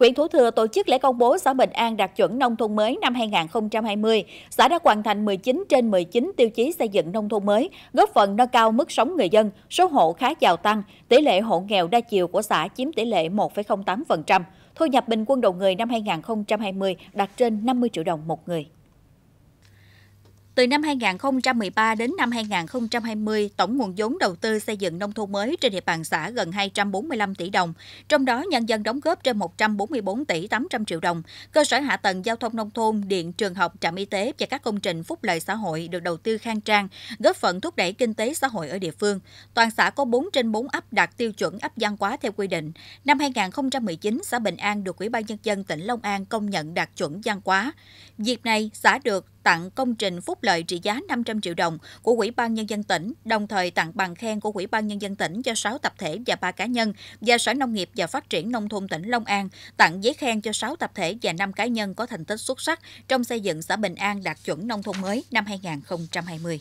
huyện Thủ Thừa tổ chức lễ công bố xã Bình An đạt chuẩn nông thôn mới năm 2020. Xã đã hoàn thành 19 trên 19 tiêu chí xây dựng nông thôn mới, góp phần nâng cao mức sống người dân, số hộ khá giàu tăng, tỷ lệ hộ nghèo đa chiều của xã chiếm tỷ lệ 1,08%. Thu nhập bình quân đầu người năm 2020 đạt trên 50 triệu đồng một người. Từ năm 2013 đến năm 2020, tổng nguồn vốn đầu tư xây dựng nông thôn mới trên địa bàn xã gần 245 tỷ đồng, trong đó nhân dân đóng góp trên 144 tỷ 800 triệu đồng. Cơ sở hạ tầng giao thông nông thôn, điện, trường học, trạm y tế và các công trình phúc lợi xã hội được đầu tư khang trang, góp phần thúc đẩy kinh tế xã hội ở địa phương. Toàn xã có 4 trên 4 ấp đạt tiêu chuẩn ấp văn quá theo quy định. Năm 2019, xã Bình An được Ủy ban nhân dân tỉnh Long An công nhận đạt chuẩn văn quá Dịp này, xã được tặng công trình phúc lợi trị giá 500 triệu đồng của Ủy ban Nhân dân tỉnh, đồng thời tặng bằng khen của Ủy ban Nhân dân tỉnh cho 6 tập thể và 3 cá nhân và Sở Nông nghiệp và Phát triển Nông thôn tỉnh Long An tặng giấy khen cho 6 tập thể và 5 cá nhân có thành tích xuất sắc trong xây dựng xã Bình An đạt chuẩn nông thôn mới năm 2020.